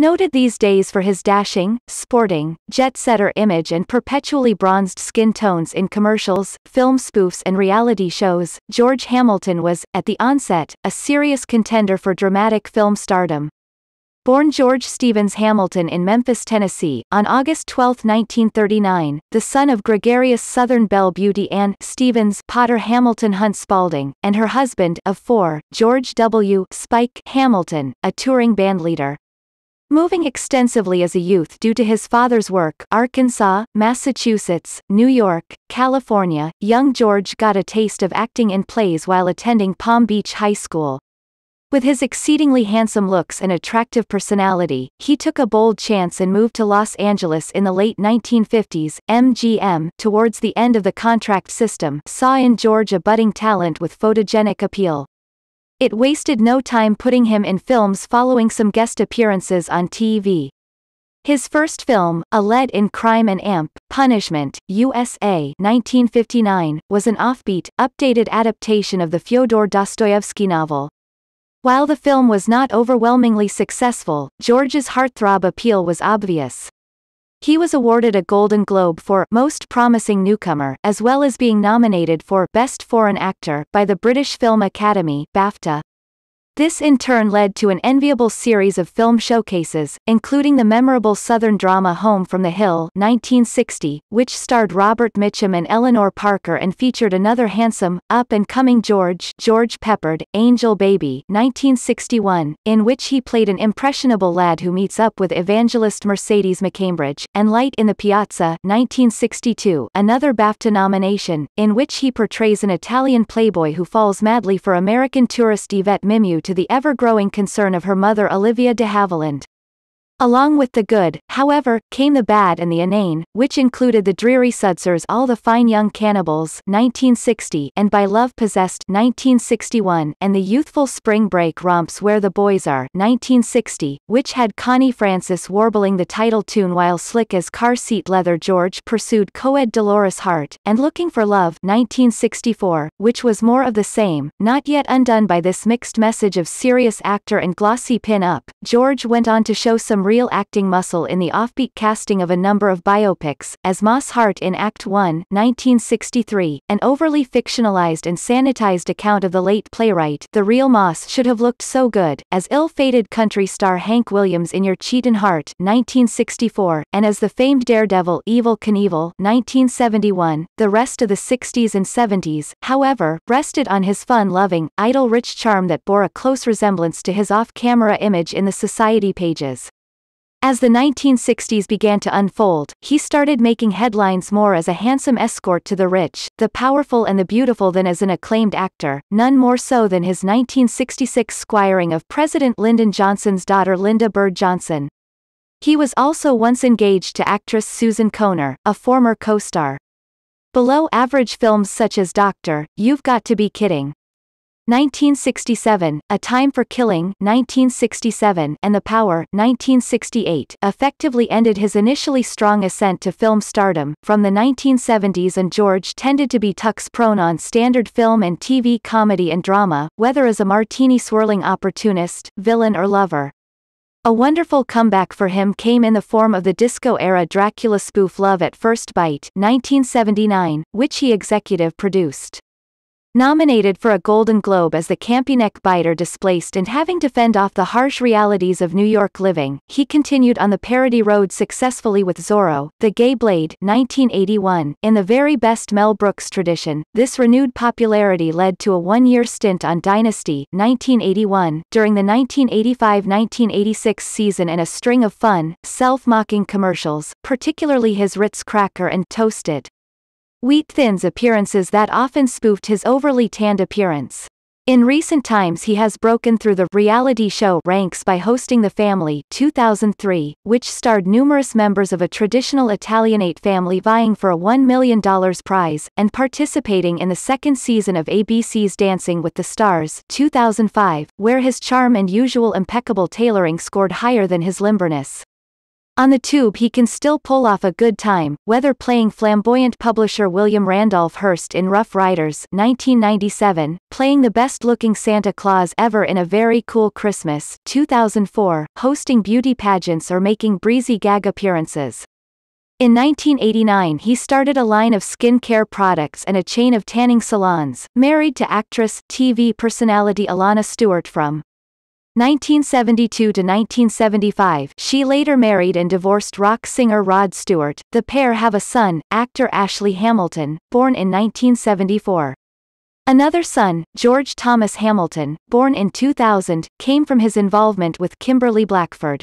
Noted these days for his dashing, sporting, jet-setter image and perpetually bronzed skin tones in commercials, film spoofs and reality shows, George Hamilton was, at the onset, a serious contender for dramatic film stardom. Born George Stevens Hamilton in Memphis, Tennessee, on August 12, 1939, the son of gregarious Southern belle beauty Anne Stevens Potter Hamilton Hunt Spalding, and her husband of four, George W. Spike Hamilton, a touring bandleader. Moving extensively as a youth due to his father's work Arkansas, Massachusetts, New York, California, young George got a taste of acting in plays while attending Palm Beach High School. With his exceedingly handsome looks and attractive personality, he took a bold chance and moved to Los Angeles in the late 1950s. MGM, towards the end of the contract system, saw in George a budding talent with photogenic appeal. It wasted no time putting him in films following some guest appearances on TV. His first film, A Lead in Crime and Amp, Punishment, USA 1959, was an offbeat, updated adaptation of the Fyodor Dostoevsky novel. While the film was not overwhelmingly successful, George's heartthrob appeal was obvious. He was awarded a Golden Globe for Most Promising Newcomer, as well as being nominated for Best Foreign Actor by the British Film Academy (BAFTA). This in turn led to an enviable series of film showcases, including the memorable Southern drama Home from the Hill 1960, which starred Robert Mitchum and Eleanor Parker and featured another handsome, up-and-coming George George Peppard, Angel Baby 1961, in which he played an impressionable lad who meets up with evangelist Mercedes McCambridge, and Light in the Piazza 1962, another BAFTA nomination, in which he portrays an Italian playboy who falls madly for American tourist Yvette Mimieux to the ever-growing concern of her mother Olivia de Havilland. Along with the good, however, came the bad and the inane, which included the dreary Sudsers All the Fine Young Cannibals 1960 and By Love Possessed 1961 and the youthful spring break romps Where the Boys Are 1960, which had Connie Francis warbling the title tune while slick as car seat leather George pursued co-ed Dolores Hart, and Looking for Love 1964, which was more of the same, not yet undone by this mixed message of serious actor and glossy pin-up, George went on to show some real acting muscle in the offbeat casting of a number of biopics, as Moss Hart in Act 1 1963, an overly fictionalized and sanitized account of the late playwright The real Moss should have looked so good, as ill-fated country star Hank Williams in Your Cheatin' Heart 1964, and as the famed daredevil Evil Knievel 1971, the rest of the 60s and 70s, however, rested on his fun-loving, idle rich charm that bore a close resemblance to his off-camera image in the society pages. As the 1960s began to unfold, he started making headlines more as a handsome escort to the rich, the powerful and the beautiful than as an acclaimed actor, none more so than his 1966 squiring of President Lyndon Johnson's daughter Linda Bird Johnson. He was also once engaged to actress Susan Conner, a former co-star. Below average films such as Doctor, You've Got to Be Kidding, 1967, A Time for Killing 1967, and The Power 1968 effectively ended his initially strong ascent to film stardom. From the 1970s and George tended to be tux prone on standard film and TV comedy and drama, whether as a martini-swirling opportunist, villain or lover. A wonderful comeback for him came in the form of the disco-era Dracula spoof Love at First Bite 1979, which he executive produced nominated for a Golden Globe as the campy neck biter displaced and having to fend off the harsh realities of New York living, he continued on the parody road successfully with Zorro, The Gay Blade 1981. In the very best Mel Brooks tradition, this renewed popularity led to a one-year stint on Dynasty 1981 during the 1985-1986 season and a string of fun, self-mocking commercials, particularly his Ritz cracker and Toasted. Wheat Thins appearances that often spoofed his overly tanned appearance. In recent times he has broken through the reality show ranks by hosting The Family 2003, which starred numerous members of a traditional Italianate family vying for a $1 million prize, and participating in the second season of ABC's Dancing with the Stars 2005, where his charm and usual impeccable tailoring scored higher than his limberness. On the tube he can still pull off a good time, whether playing flamboyant publisher William Randolph Hearst in Rough Riders 1997, playing the best-looking Santa Claus ever in A Very Cool Christmas 2004, hosting beauty pageants or making breezy gag appearances. In 1989 he started a line of skincare products and a chain of tanning salons, married to actress, TV personality Alana Stewart from 1972 to 1975, she later married and divorced rock singer Rod Stewart. The pair have a son, actor Ashley Hamilton, born in 1974. Another son, George Thomas Hamilton, born in 2000, came from his involvement with Kimberly Blackford.